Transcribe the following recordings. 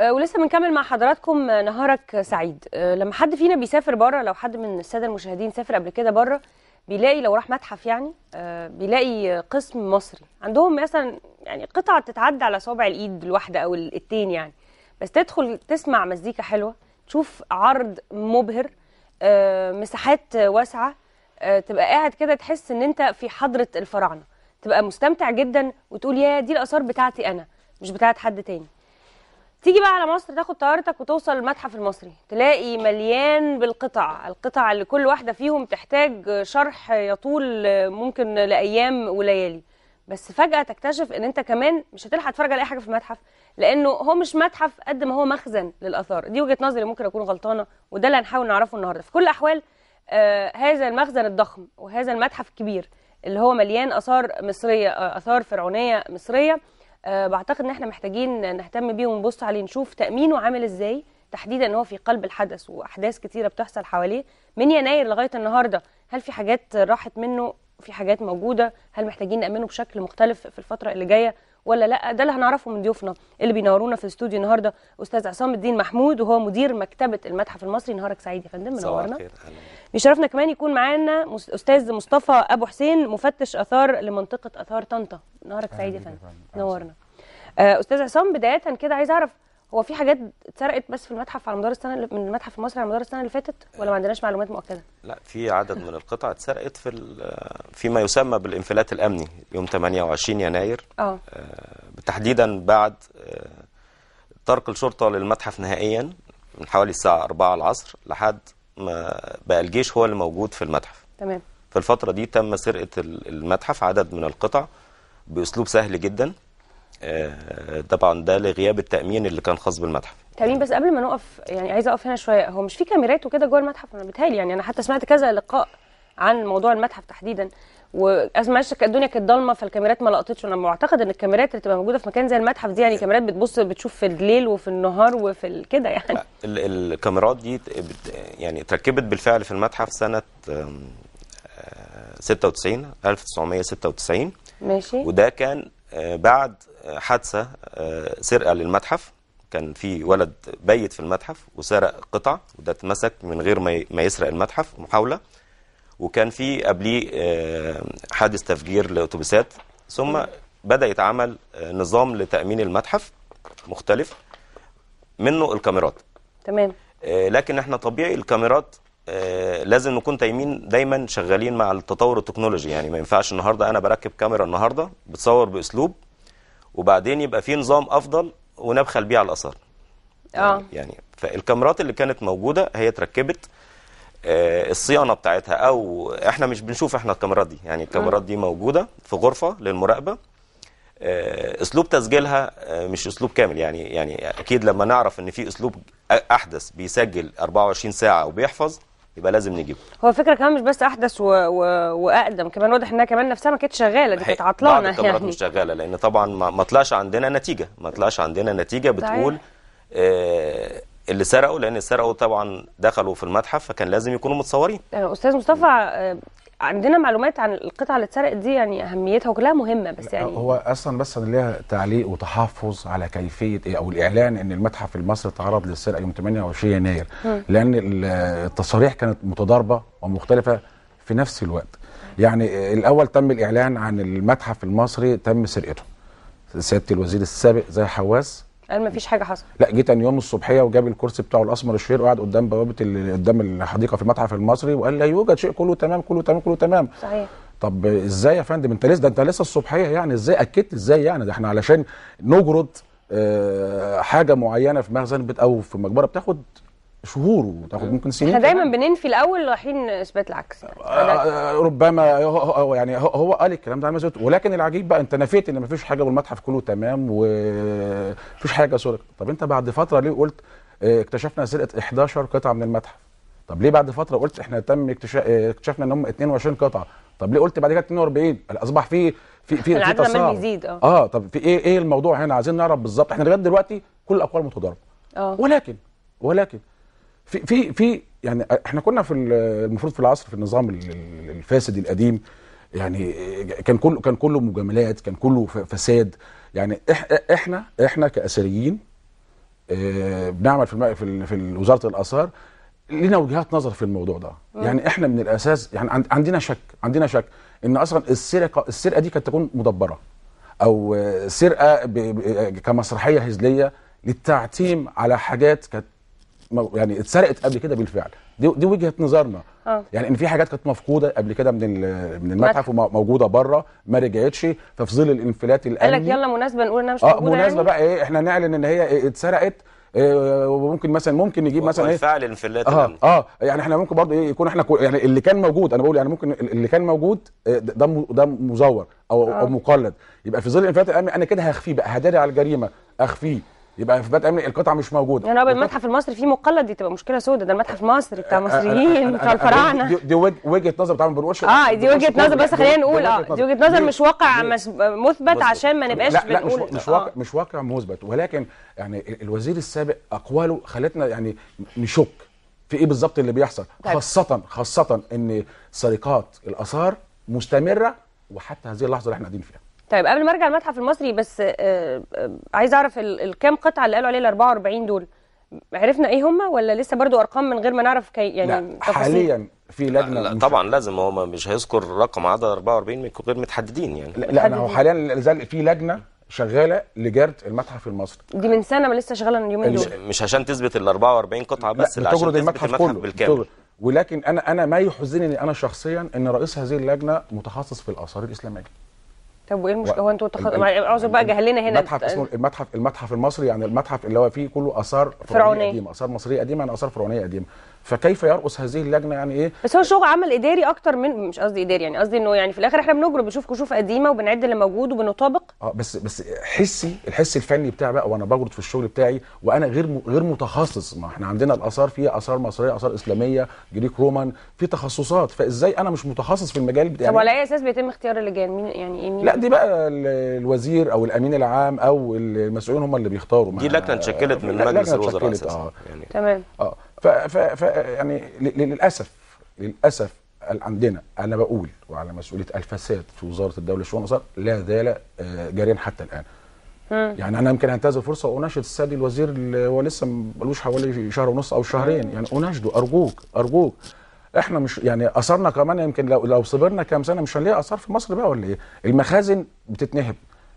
آه، ولسه بنكمل مع حضراتكم آه، نهارك سعيد آه، لما حد فينا بيسافر بره لو حد من الساده المشاهدين سافر قبل كده بره بيلاقي لو راح متحف يعني بيلاقي قسم مصري عندهم مثلا يعني قطع تتعدى على صابع الايد الواحده او الاثنين يعني بس تدخل تسمع مزيكا حلوه تشوف عرض مبهر مساحات واسعه تبقى قاعد كده تحس ان انت في حضره الفراعنه تبقى مستمتع جدا وتقول يا دي الاثار بتاعتي انا مش بتاعت حد تاني تيجي بقى على مصر تاخد طيارتك وتوصل المتحف المصري تلاقي مليان بالقطع القطع اللي كل واحدة فيهم تحتاج شرح يطول ممكن لأيام وليالي بس فجأة تكتشف ان انت كمان مش هتلحق تتفرج على اي حاجة في المتحف لانه هو مش متحف قد ما هو مخزن للآثار دي وجهة نظري ممكن اكون غلطانة وده اللي هنحاول نعرفه النهاردة في كل الاحوال آه هذا المخزن الضخم وهذا المتحف الكبير اللي هو مليان آثار مصرية آه، آثار فرعونية مصرية آه، بعتقد ان احنا محتاجين نهتم بيه ونبص عليه نشوف تامينه عامل ازاي تحديدا ان هو في قلب الحدث واحداث كتيره بتحصل حواليه من يناير لغايه النهارده هل في حاجات راحت منه في حاجات موجوده هل محتاجين نامنه بشكل مختلف في الفتره اللي جايه ولا لا ده اللي هنعرفه من ضيوفنا اللي بينورونا في الاستوديو النهارده استاذ عصام الدين محمود وهو مدير مكتبه المتحف المصري نهارك سعيد يا فندم منورنا يشرفنا كمان يكون معانا استاذ مصطفى ابو حسين مفتش اثار لمنطقه اثار طنطا نهارك سعيد يا فندم نورنا آه، استاذ عصام بدايه كده عايز اعرف هو في حاجات اتسرقت بس في المتحف على مدار السنه من المتحف المصري على مدار السنه اللي فاتت ولا ما عندناش معلومات مؤكده؟ لا في عدد من القطع اتسرقت في فيما يسمى بالانفلات الامني يوم 28 يناير آه. اه تحديدا بعد آه، طرق الشرطه للمتحف نهائيا من حوالي الساعه 4 العصر لحد ما بقى الجيش هو اللي موجود في المتحف تمام في الفتره دي تم سرقه المتحف عدد من القطع باسلوب سهل جدا آه، طبعا ده لغياب التامين اللي كان خاص بالمتحف تمام بس قبل ما نقف يعني عايزه اقف هنا شويه هو مش في كاميرات وكده جوه المتحف انا بتهيألي يعني انا حتى سمعت كذا لقاء عن موضوع المتحف تحديدا واسمع الدنيا كانت ضلمه فالكاميرات ما لقطتش انا معتقد ان الكاميرات اللي تبقى موجوده في مكان زي المتحف دي يعني كاميرات بتبص بتشوف في الليل وفي النهار وفي كده يعني الكاميرات دي يعني اتركبت بالفعل في المتحف سنه 96 1996 آه، ماشي وده كان آه، بعد آه، حادثة آه، سرقة للمتحف كان في ولد بيت في المتحف وسرق قطع وده اتمسك من غير ما يسرق المتحف محاولة وكان في قبليه حادث تفجير لأتوبيسات ثم بدأ يتعمل نظام لتأمين المتحف مختلف منه الكاميرات تمام لكن احنا طبيعي الكاميرات آه، لازم نكون تايمين دايما شغالين مع التطور التكنولوجي يعني ما ينفعش النهارده انا بركب كاميرا النهارده بتصور باسلوب وبعدين يبقى في نظام افضل ونبخل بيه على الاثار اه يعني, يعني فالكاميرات اللي كانت موجوده هي اتركبت آه، الصيانه بتاعتها او احنا مش بنشوف احنا الكاميرات دي يعني الكاميرات دي موجوده في غرفه للمراقبه آه، اسلوب تسجيلها مش اسلوب كامل يعني يعني اكيد لما نعرف ان في اسلوب احدث بيسجل 24 ساعه وبيحفظ يبقى لازم نجيبه هو فكره كمان مش بس احدث و... و... واقدم كمان واضح انها كمان نفسها ما كانتش شغاله دي كانت عطلانه يعني. مش شغاله لان طبعا ما... ما طلعش عندنا نتيجه ما طلعش عندنا نتيجه بتقول آه اللي سرقوا لان سرقوا طبعا دخلوا في المتحف فكان لازم يكونوا متصورين آه، استاذ مصطفى آه، عندنا معلومات عن القطعه اللي اتسرقت دي يعني اهميتها وكلها مهمه بس يعني هو اصلا بس ليها تعليق وتحفظ على كيفيه إيه، او الاعلان ان المتحف المصري تعرض للسرقه يوم 28 يناير لان التصاريح كانت متضاربه ومختلفه في نفس الوقت يعني الاول تم الاعلان عن المتحف المصري تم سرقته سياده الوزير السابق زي حواس قال مفيش حاجه حصلت لا جه تاني يوم الصبحيه وجاب الكرسي بتاعه الاسمر الشهير وقعد قدام بوابه قدام الحديقه في المتحف المصري وقال لا يوجد شيء كله تمام كله تمام كله تمام صحيح طب ازاي يا فندم انت لسه ده انت لسه الصبحيه يعني ازاي اكدت ازاي يعني ده احنا علشان نجرد آه، حاجه معينه في مخزن او في مقبره بتاخد شهور وتاخد آه. ممكن سنين احنا دايما بننفي الاول رايحين اثبات العكس يعني. آه ربما هو يعني هو قال الكلام ده ولكن العجيب بقى انت نفيت ان مفيش حاجه والمتحف كله تمام ومفيش حاجه سرقت طب انت بعد فتره ليه قلت آه، اكتشفنا سرقه 11 قطعه من المتحف طب ليه بعد فتره قلت احنا تم اكتشفنا ان هم 22 قطعه طب ليه قلت بعد كده 42 اصبح في في في في تصاعد بيزيد اه اه طب في ايه ايه الموضوع هنا عايزين نعرف بالظبط احنا لغايه دلوقتي كل الاقوال متضاربه اه ولكن ولكن في في في يعني احنا كنا في المفروض في العصر في النظام الفاسد القديم يعني كان كله كان كله مجاملات كان كله فساد يعني احنا احنا كاثريين آه، بنعمل في في في وزاره الاثار لنا وجهات نظر في الموضوع ده آه. يعني احنا من الاساس يعني عندنا شك عندنا شك ان اصلا السرقه السرقه دي كانت تكون مدبره او سرقه كمسرحيه هزليه للتعتيم على حاجات كانت يعني اتسرقت قبل كده بالفعل دي, دي وجهه نظرنا اه يعني ان في حاجات كانت مفقوده قبل كده من من المتحف وموجوده بره ما رجعتش ففي ظل الانفلات الامني قال لك يلا مناسبه نقول انها مش موجوده اه مناسبه يعني. بقى ايه احنا نعلن ان هي اتسرقت آه، وممكن مثلا ممكن نجيب مثلا ايه فعل انفلات اه اه يعني احنا ممكن برضه ايه يكون احنا يعني اللي كان موجود انا بقول يعني ممكن اللي كان موجود آه، ده ده مزور او آه. او مقلد يبقى في ظل الانفلات الامني انا كده هخفيه بقى هداري على الجريمه اخفيه يبقى في بيت امني القطعه مش موجوده يعني ابيض المتحف المصري فيه مقلد دي تبقى مشكله سودة ده المتحف المصري بتاع المصريين بتاع الفراعنه دي, دي وجهه نظر طبعا بنقولش اه دي وجهه نظر بس خلينا نقول اه دي وجهه نظر مش واقع مثبت عشان ما نبقاش لا لا بنقول مش واقع آه. مش واقع مثبت ولكن يعني الوزير السابق اقواله خلتنا يعني نشك في ايه بالظبط اللي بيحصل طيب. خاصه خاصه ان سرقات الاثار مستمره وحتى هذه اللحظه اللي احنا قاعدين فيها طيب قبل ما ارجع المتحف المصري بس آه، آه، عايز اعرف الكام قطعه اللي قالوا عليها ال 44 دول عرفنا ايه هم ولا لسه برضو ارقام من غير ما نعرف كي يعني لا حاليا في لجنه لا طبعا لازم هو مش هيذكر رقم عدد 44 من غير متحددين يعني لا, لا هو حاليا في لجنه شغاله لجرد المتحف المصري دي من سنه ما لسه شغاله اليومين دول مش عشان تثبت ال 44 قطعه بس لا عشان تثبت المتحف, المتحف كله بالكامل ولكن انا انا ما يحزنني انا شخصيا ان رئيس هذه اللجنه متخصص في الاثار الاسلاميه طب وايه المشكله هو انتوا تخ... اعذر بقى جهلنا هنا المتحف اسمه المتحف المتحف المصري يعني المتحف اللي هو فيه كله اثار فرعونيه قديمه اثار مصريه قديمه يعني اثار فرعونيه قديمه فكيف يرقص هذه اللجنه يعني ايه بس هو شغل عمل اداري اكتر من مش قصدي اداري يعني قصدي انه يعني في الاخر احنا بنجرب بنشوف كشوف قديمه وبنعد اللي موجود وبنطابق اه بس بس حسي الحس الفني بتاع بقى وانا بجرد في الشغل بتاعي وانا غير غير متخصص ما احنا عندنا الاثار فيها اثار مصريه اثار اسلاميه جريك رومان في تخصصات فازاي انا مش متخصص في المجال بتاعي طب على اي اساس بيتم اختيار اللجان مين يعني ايه مين لا دي بقى الوزير او الامين العام او المسؤولين هم اللي بيختاروا دي لجنه آه، اتشكلت من مجلس الوزراء اساسا آه. يعني تمام اه ف... ف... ف... يعني للاسف للاسف عندنا انا بقول وعلى مسؤوليه الفساد في وزاره الدوله شؤون الاسر لا زال آه، جاريا حتى الان. يعني انا يمكن انتهز الفرصه واناشد السيد الوزير اللي هو لسه ملوش حوالي شهر ونص او شهرين يعني اناشده ارجوك ارجوك احنا مش يعني اثرنا كمان يمكن لو لو صبرنا كام سنه مش هنلاقي اثار في مصر بقى ولا ايه؟ المخازن بتتنهب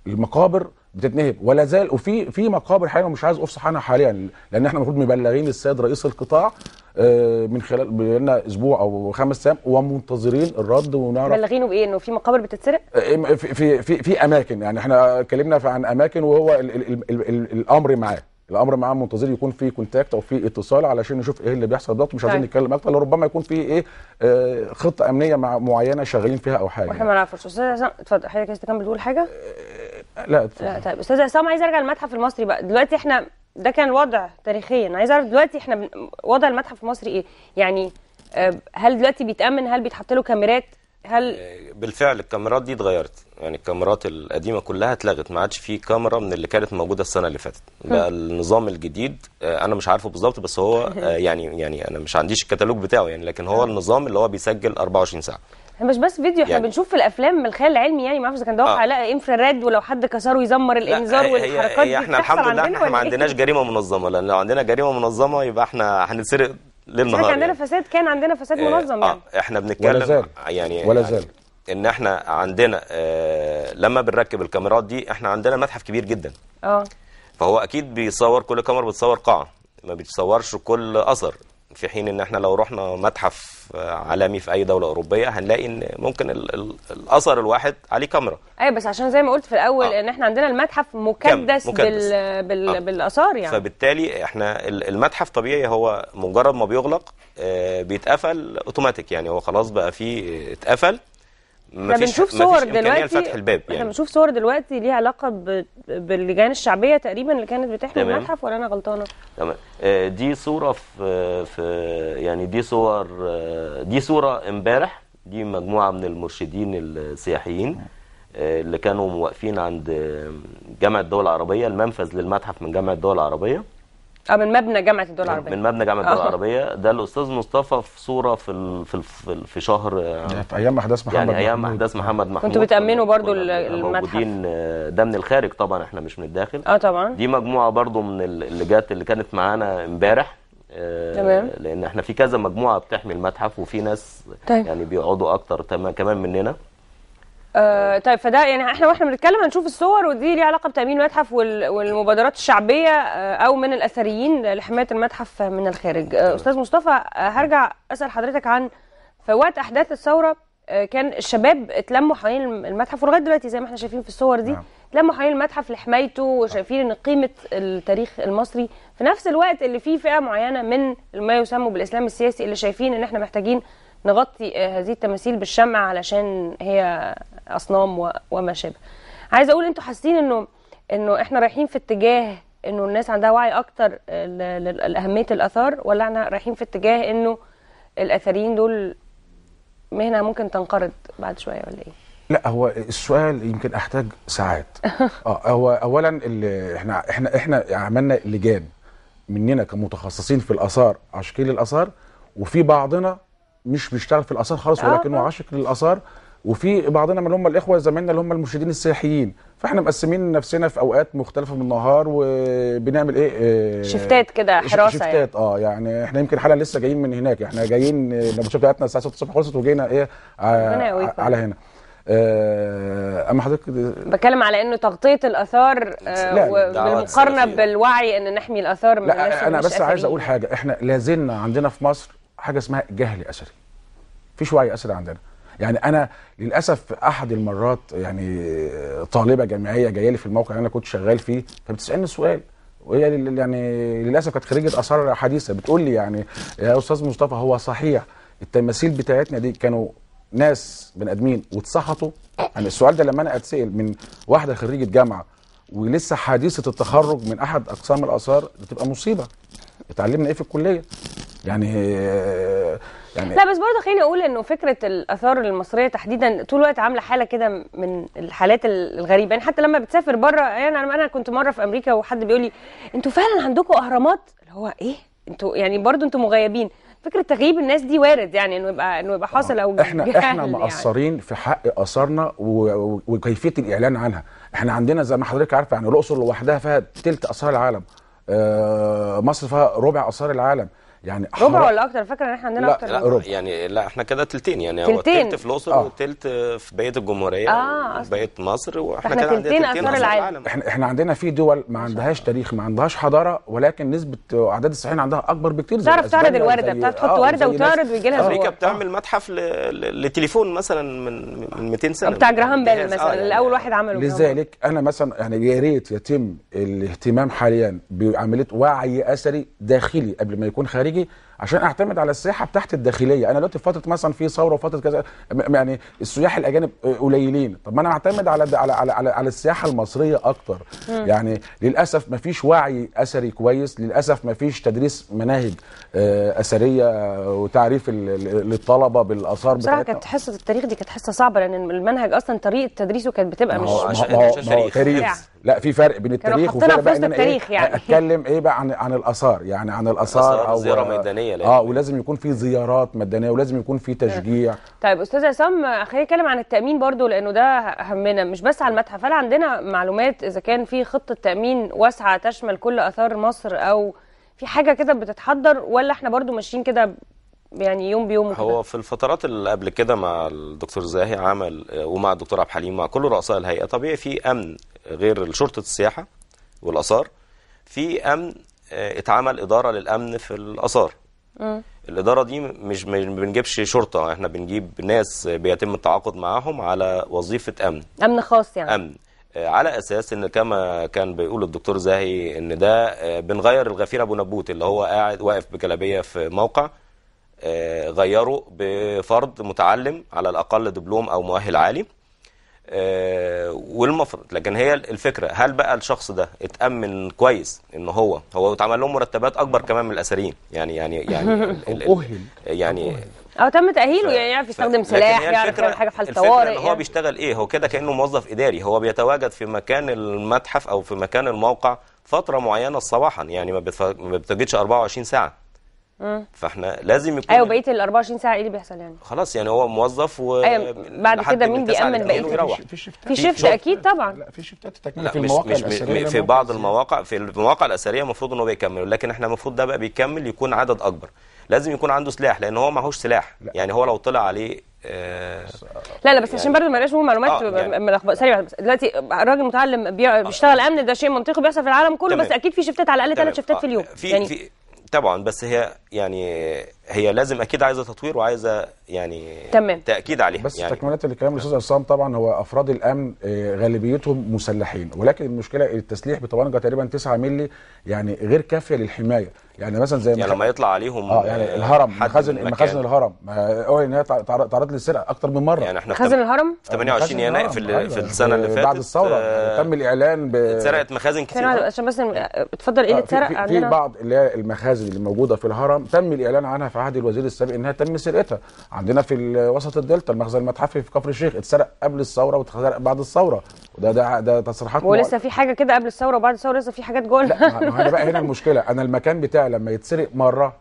المقابر بتتنهب ولا زال وفي في مقابر حاليا ومش عايز افصح عنها حاليا لان احنا المفروض مبلغين السيد رئيس القطاع آه، من خلال بقالنا اسبوع او خمس ايام ومنتظرين الرد ونعرف مبلغينه بايه انه في مقابر بتتسرق آه، في في في, اماكن يعني احنا اتكلمنا عن اماكن وهو الـ الـ الـ الـ الـ الامر معاه الامر معاه منتظر يكون في كونتاكت او في اتصال علشان نشوف ايه اللي بيحصل بالظبط مش عايزين طيب. نتكلم اكتر لربما يكون في ايه آه، خطه امنيه مع معينه شغالين فيها او حاجه واحنا ما نعرفش استاذ اتفضل حضرتك عايز تكمل تقول حاجه لا طيب استاذ عصام عايز ارجع للمتحف المصري بقى دلوقتي احنا ده كان وضع تاريخيا عايز اعرف دلوقتي احنا وضع المتحف المصري ايه يعني آه، هل دلوقتي بيتامن هل بيتحط له كاميرات هل آه، بالفعل الكاميرات دي اتغيرت يعني الكاميرات القديمه كلها اتلغت ما عادش في كاميرا من اللي كانت موجوده السنه اللي فاتت بقى النظام الجديد آه، انا مش عارفه بالظبط بس هو يعني يعني انا مش عنديش الكتالوج بتاعه يعني لكن هو النظام اللي هو بيسجل 24 ساعه مش بس فيديو احنا يعني بنشوف في الافلام من الخيال العلمي يعني ما اعرفش اذا كان ده آه. على انفراد ولو حد كسره يزمر الانذار والحركات دي احنا الحمد لله احنا ما إيه؟ عندناش جريمه منظمه لان لو عندنا جريمه منظمه يبقى احنا هنتسرق ليل نهار عندنا يعني. فساد كان عندنا فساد آه منظم آه يعني اه احنا بنتكلم ولا زال يعني ولا يعني زال ان احنا عندنا آه لما بنركب الكاميرات دي احنا عندنا متحف كبير جدا اه فهو اكيد بيصور كل كاميرا بتصور قاعه ما بتصورش كل اثر في حين ان احنا لو رحنا متحف عالمي في اي دوله اوروبيه هنلاقي ان ممكن الاثر الواحد عليه كاميرا ايوه بس عشان زي ما قلت في الاول آه. ان احنا عندنا المتحف مكدس, مكدس. بال بال آه. بالاثار يعني فبالتالي احنا المتحف طبيعي هو مجرد ما بيغلق آه بيتقفل اوتوماتيك يعني هو خلاص بقى فيه اتقفل احنا بنشوف صور دلوقتي لفتح الباب يعني. احنا بنشوف صور دلوقتي ليها علاقه ب... باللجان الشعبيه تقريبا اللي كانت بتحمي المتحف ولا انا غلطانه؟ تمام آه، دي صوره في في يعني دي صور آه، دي صوره امبارح دي مجموعه من المرشدين السياحيين آه، اللي كانوا واقفين عند جامعه الدول العربيه المنفذ للمتحف من جامعه الدول العربيه اه من مبنى جامعه الدول العربيه من مبنى جامعه الدول آه. العربيه ده الاستاذ مصطفى في صوره في في في شهر يعني في ايام احداث محمد يعني ايام احداث محمد محمود كنتوا بتامنوا برضو المتحف موجودين آه، ده من الخارج طبعا احنا مش من الداخل اه طبعا دي مجموعه برضو من اللي جت اللي كانت معانا امبارح آه، تمام لان احنا في كذا مجموعه بتحمي المتحف وفي ناس طيب. يعني بيقعدوا اكتر كمان مننا آه طيب فده يعني احنا واحنا بنتكلم هنشوف الصور ودي ليها علاقه بتامين المتحف والمبادرات الشعبيه آه او من الاثريين لحمايه المتحف من الخارج آه استاذ مصطفى آه، هرجع اسال حضرتك عن في وقت احداث الثوره آه، كان الشباب اتلموا حوالين المتحف ولغايه دلوقتي زي ما احنا شايفين في الصور دي نعم. اتلموا حوالين المتحف لحمايته وشايفين ان قيمه التاريخ المصري في نفس الوقت اللي فيه فئه معينه من ما يسمى بالاسلام السياسي اللي شايفين ان احنا محتاجين نغطي آه، هذه التماثيل بالشمع علشان هي اصنام وما شابه عايزه اقول انتوا حاسين انه انه احنا رايحين في اتجاه انه الناس عندها وعي اكتر لاهميه الاثار ولا احنا رايحين في اتجاه انه الاثريين دول مهنه ممكن تنقرض بعد شويه ولا ايه لا هو السؤال يمكن احتاج ساعات اه هو اولا احنا احنا احنا عملنا لجان مننا كمتخصصين في الاثار عشقيل الاثار وفي بعضنا مش بيشتغل في الاثار خالص آه، ولكنه آه. عاشق للاثار وفي بعضنا من هم الاخوه زمايلنا اللي هم المرشدين السياحيين فاحنا مقسمين نفسنا في اوقات مختلفه من النهار وبنعمل ايه, إيه شفتات كده حراسه شفتات يعني. اه يعني احنا يمكن حالا لسه جايين من هناك احنا جايين الماتشات آه، بتاعتنا الساعه 6 الصبح خلصت وجينا ايه على هنا اما حضرتك بتكلم على انه تغطيه الاثار بالمقارنه بالوعي ان نحمي الاثار من لا انا بس عايز اقول حاجه احنا لازلنا عندنا في مصر حاجه اسمها جهل اثري مفيش وعي اثري عندنا يعني انا للاسف احد المرات يعني طالبه جامعيه جايه لي في الموقع اللي انا كنت شغال فيه فبتسالني سؤال وهي يعني للاسف كانت خريجه اثار حديثه بتقول لي يعني يا استاذ مصطفى هو صحيح التماثيل بتاعتنا دي كانوا ناس بني ادمين واتسحطوا يعني السؤال ده لما انا اتسال من واحده خريجه جامعه ولسه حديثه التخرج من احد اقسام الاثار بتبقى مصيبه اتعلمنا ايه في الكليه يعني يعني لا بس برضه خليني اقول انه فكره الاثار المصريه تحديدا طول الوقت عامله حاله كده من الحالات الغريبه يعني حتى لما بتسافر بره يعني انا انا كنت مره في امريكا وحد بيقول لي انتوا فعلا عندكم اهرامات اللي هو ايه انتوا يعني برضه انتوا مغيبين فكره تغييب الناس دي وارد يعني انه يبقى انه يبقى حاصل او آه، احنا احنا يعني. مقصرين يعني. في حق اثارنا وكيفيه الاعلان عنها احنا عندنا زي ما حضرتك عارفه يعني الاقصر لوحدها فيها ثلث اثار العالم آه، مصر فيها ربع اثار العالم يعني ربع ولا اكتر فاكره ان احنا عندنا اكتر لا ربع يعني لا احنا كده تلتين يعني هو تلت في الاقصر آه. وتلت في بقيه الجمهوريه آه وبقيه مصر واحنا كده عندنا تلتين اثار العالم. احنا احنا عندنا في دول ما عندهاش تاريخ ما عندهاش حضاره ولكن نسبه اعداد الصحيين عندها اكبر بكتير تعرف تعرض الورده بتعرف تحط آه، ورده وتعرض ويجي لها آه. امريكا بتعمل آه. متحف لتليفون مثلا من من 200 سنه بتاع جراهام يعني بيل مثلا اللي اول يعني واحد عمله لذلك انا مثلا يعني يا ريت يتم الاهتمام حاليا بعمليه وعي اثري داخلي قبل ما يكون خارجي گی عشان اعتمد على السياحه بتاعت الداخليه انا دلوقتي في فتره مثلا في ثوره وفتره كذا يعني السياح الاجانب آه، قليلين طب ما انا اعتمد على على على, على, على السياحه المصريه اكتر مم. يعني للاسف ما فيش وعي اثري كويس للاسف ما فيش تدريس مناهج آه، اثريه وتعريف للطلبه بالاثار بتاعتها بصراحه كانت حصه التاريخ دي كانت حصه صعبه لان المنهج اصلا طريقه تدريسه كانت بتبقى مش ما هو مش تاريخ لا في فرق بين التاريخ وفرق بين إيه، التاريخ إيه يعني. اتكلم ايه بقى عن عن الاثار يعني عن الاثار, الأثار او زياره ميدانيه مدنيه لازم اه ولازم يكون في زيارات مدنيه ولازم يكون في تشجيع طيب استاذ عصام خلينا نتكلم عن التامين برضو لانه ده همنا مش بس على المتحف هل عندنا معلومات اذا كان في خطه تامين واسعه تشمل كل اثار مصر او في حاجه كده بتتحضر ولا احنا برضو ماشيين كده يعني يوم بيوم هو هو في الفترات اللي قبل كده مع الدكتور زاهي عمل ومع الدكتور عبد الحليم مع كل رؤساء الهيئه طبيعي في امن غير شرطه السياحه والاثار في امن آه، اتعمل اداره للامن في الاثار الاداره دي مش ما بنجيبش شرطه احنا بنجيب ناس بيتم التعاقد معاهم على وظيفه امن امن خاص يعني امن آه، على اساس ان كما كان بيقول الدكتور زاهي ان ده آه، بنغير الغفير ابو نبوت اللي هو قاعد واقف بكلابيه في موقع آه، غيره بفرد متعلم على الاقل دبلوم او مؤهل عالي آه، والمفروض لكن هي الفكره هل بقى الشخص ده اتامن كويس ان هو هو اتعمل لهم مرتبات اكبر كمان من الاثريين يعني يعني يعني اهل يعني او تم تاهيله ف... يعني يعرف يستخدم ف... سلاح يعرف يعمل حاجه في حاله طوارئ يعني. هو بيشتغل ايه هو كده كانه موظف اداري هو بيتواجد في مكان المتحف او في مكان الموقع فتره معينه صباحا يعني ما, بتف... ما بتجدش 24 ساعه فاحنا لازم يكون ايوه بقيه ال 24 ساعه ايه اللي بيحصل يعني خلاص يعني هو موظف و أيوة بعد كده مين بيامن بقيه في شيفتات في شيفت اكيد طبعا لا في شيفتات تكمل في المواقع مش الأثرية في بعض المواقع في المواقع الاثريه المفروض ان هو بيكمل لكن احنا المفروض ده بقى بيكمل يكون عدد اكبر لازم يكون عنده سلاح لان هو معهوش سلاح لا. يعني هو لو طلع عليه آه لا لا بس يعني عشان برضه ما نبقاش معلومات آه يعني سريعه بس دلوقتي راجل متعلم آه. بيشتغل امن ده شيء منطقي بيحصل في العالم كله تمام. بس اكيد في شفتات على الاقل ثلاث شفتات في اليوم آه، في يعني في طبعا بس هي يعني هي لازم اكيد عايزه تطوير وعايزه يعني تمام. تاكيد عليها بس يعني تكمله الكلام الاستاذ عصام طبعا هو افراد الامن آه، غالبيتهم مسلحين ولكن المشكله التسليح بطبنجه تقريبا 9 مللي يعني غير كافيه للحمايه يعني مثلا زي يعني لما يطلع عليهم اه يعني آه، الهرم مخازن مخازن الهرم هو آه، ان هي تعرضت للسرقه اكتر من مره يعني احنا مخازن الهرم في 28 يناير في, أيوة في السنه اللي فاتت بعد الثوره يعني آه تم الاعلان ب اتسرقت مخازن كتير عشان مثلا آه، اتفضل ايه اللي اتسرق عندنا في بعض اللي هي المخازن اللي موجوده في الهرم تم الاعلان عنها في عهد الوزير السابق انها تم سرقتها عندنا في وسط الدلتا المخزن المتحفي في كفر الشيخ اتسرق قبل الثوره واتسرق بعد الثوره وده ده ده تصريحات ولسه في حاجه كده قبل الثوره وبعد الثوره لسه في حاجات جول لا ما هو بقى هنا المشكله انا المكان بتاعي لما يتسرق مره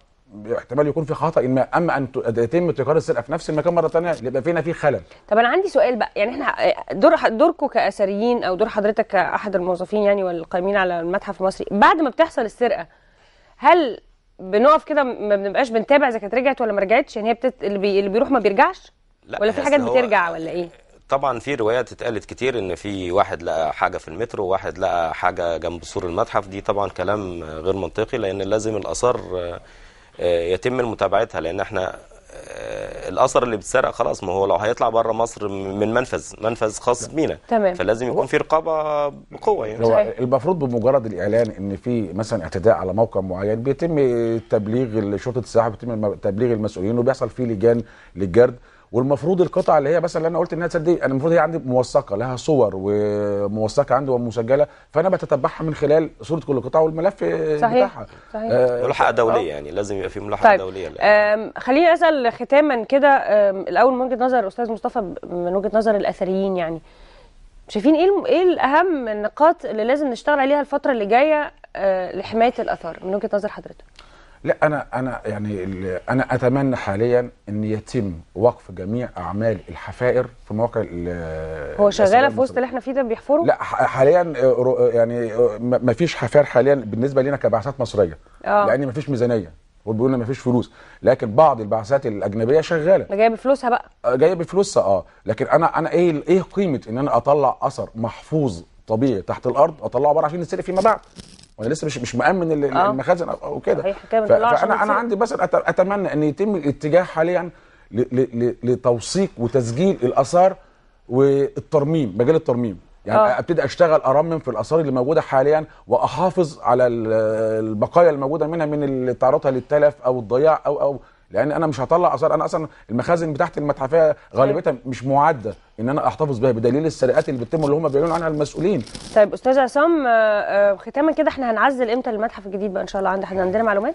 احتمال يكون في خطا ما اما ان يتم تكرار السرقه في نفس المكان مره ثانيه يبقى فينا في خلل طب انا عندي سؤال بقى يعني احنا آه، دور دوركم كاثريين او دور حضرتك كاحد الموظفين يعني والقائمين على المتحف المصري بعد ما بتحصل السرقه هل بنقف كده ما بنبقاش بنتابع اذا كانت رجعت ولا ما رجعتش يعني هي بتت... اللي, بي... اللي بيروح ما بيرجعش لا ولا في حاجات بترجع ولا ايه طبعا في روايات اتقالت كتير ان في واحد لقى حاجه في المترو وواحد لقى حاجه جنب سور المتحف دي طبعا كلام غير منطقي لان لازم الاثار آه، يتم متابعتها لان احنا آه، الاثر اللي بيتسرق خلاص ما هو لو هيطلع بره مصر من منفذ منفذ خاص بينا تمام فلازم يكون في رقابه بقوه يعني هو المفروض بمجرد الاعلان ان في مثلا اعتداء على موقع معين بيتم تبليغ شرطه السياحه بيتم تبليغ المسؤولين وبيحصل فيه لجان للجرد والمفروض القطع اللي هي مثلا اللي انا قلت انها تصدق انا المفروض هي عندي موثقه لها صور وموثقه عندي ومسجله فانا بتتبعها من خلال صوره كل قطعه والملف صحيح. بتاعها صحيح آه ملاحقه آه، دوليه يعني لازم يبقى في ملاحقه طيب. دوليه خليني اسال ختاما كده الاول من وجهه نظر الاستاذ مصطفى من وجهه نظر الاثريين يعني شايفين ايه ايه الاهم النقاط اللي لازم نشتغل عليها الفتره اللي جايه آه، لحمايه الاثار من وجهه نظر حضرتك لا انا انا يعني انا اتمنى حاليا ان يتم وقف جميع اعمال الحفائر في مواقع هو شغاله في وسط اللي احنا فيه ده بيحفروا؟ لا حاليا يعني ما فيش حفائر حاليا بالنسبه لنا كبعثات مصريه آه. لان ما فيش ميزانيه وبيقولوا ما فيش فلوس لكن بعض البعثات الاجنبيه شغاله جايه بفلوسها بقى آه، جايه بفلوسها اه لكن انا انا ايه ايه قيمه ان انا اطلع اثر محفوظ طبيعي تحت الارض اطلعه بره عشان يتسرق فيما بعد وانا لسه مش مش مامن آه. المخازن او كده فانا انا عندي بس اتمنى ان يتم الاتجاه حاليا لتوثيق وتسجيل الاثار والترميم مجال الترميم يعني أوه. ابتدي اشتغل ارمم في الاثار اللي موجوده حاليا واحافظ على البقايا الموجوده منها من اللي تعرضها للتلف او الضياع او او لان انا مش هطلع اثار انا اصلا المخازن بتاعتي المتحفيه غالبتها مش معده ان انا احتفظ بها بدليل السرقات اللي بتتم اللي هم بيعلنوا عنها المسؤولين طيب استاذ عصام آه، آه، ختاما كده احنا هنعزل امتى المتحف الجديد بقى ان شاء الله عندنا عندنا معلومات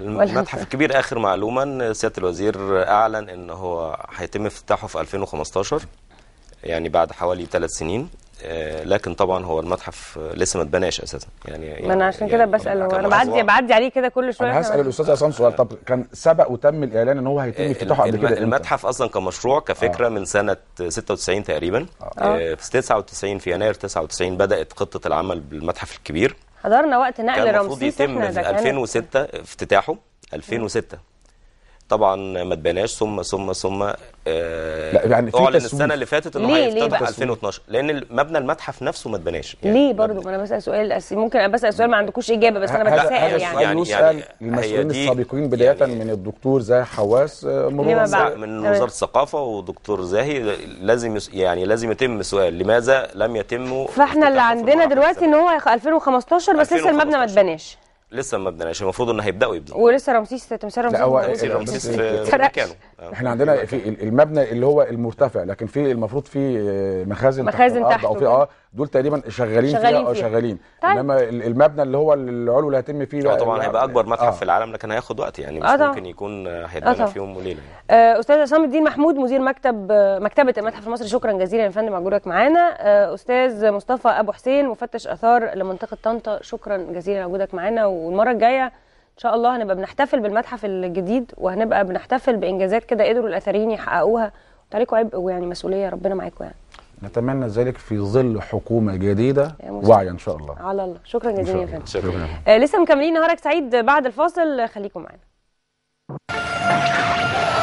المتحف الكبير اخر معلوما سياده الوزير اعلن ان هو هيتم افتتاحه في 2015 يعني بعد حوالي ثلاث سنين آه، لكن طبعا هو المتحف لسه ما اتبناش اساسا يعني, يعني ما انا عشان يعني كده بسال هو انا بعدي بعدي عليه كده كل شويه انا هسال الاستاذ عصام سؤال طب كان سبق وتم الاعلان ان هو هيتم افتتاحه قبل كده المتحف اصلا كمشروع آه. كفكره آه. من سنه 96 تقريبا آه. آه، في 99 في يناير 99 بدات خطه العمل بالمتحف الكبير حضرنا وقت نقل رمسيس كان المفروض يتم في 2006 افتتاحه 2006 طبعا ما تبناش ثم ثم ثم آه لا يعني في اعلن تسويف. السنه اللي فاتت انه هيفتتح 2012 لان مبنى المتحف نفسه ما تبناش يعني ليه برضه ما انا بسال سؤال ممكن انا بسال سؤال ما عندكوش اجابه بس انا بتساءل يعني يعني يعني المسؤولين السابقين بدايه يعني من الدكتور زاهي حواس آه، مرورا من وزاره الثقافه ودكتور زاهي لازم يعني لازم يتم سؤال لماذا لم يتم فاحنا اللي عندنا دلوقتي ان هو 2015 بس لسه المبنى ما تبناش لسه ما بدناش المفروض ان هيبداوا يبنوا ولسه رمسيس تمثال رمسيس هو رمسيس في مكانه آه. احنا عندنا في المبنى اللي هو المرتفع لكن في المفروض في مخازن آه، مخازن تحت, تحت تحت, تحت اه دول تقريبا شغالين, شغالين فيها او شغالين طيب. انما المبنى اللي هو العلو اللي هيتم فيه آه، طبعا هيبقى اكبر متحف آه. في العالم لكن هياخد وقت يعني مش آه ممكن يكون آه، هيتبنى آه في يوم وليله يعني. آه استاذ عصام الدين محمود مدير مكتب مكتبه المتحف المصري شكرا جزيلا يا فندم على وجودك معانا آه استاذ مصطفى ابو حسين مفتش اثار لمنطقه طنطا شكرا جزيلا على وجودك معانا والمره الجايه ان شاء الله هنبقى بنحتفل بالمتحف الجديد وهنبقى بنحتفل بانجازات كده قدروا الاثريين يحققوها وعليكم عبء ويعني مسؤوليه ربنا معاكم يعني نتمنى ذلك في ظل حكومه جديده واعيه ان شاء الله على الله شكرا جزيلا يا فندم آه لسه مكملين نهارك سعيد بعد الفاصل خليكم معانا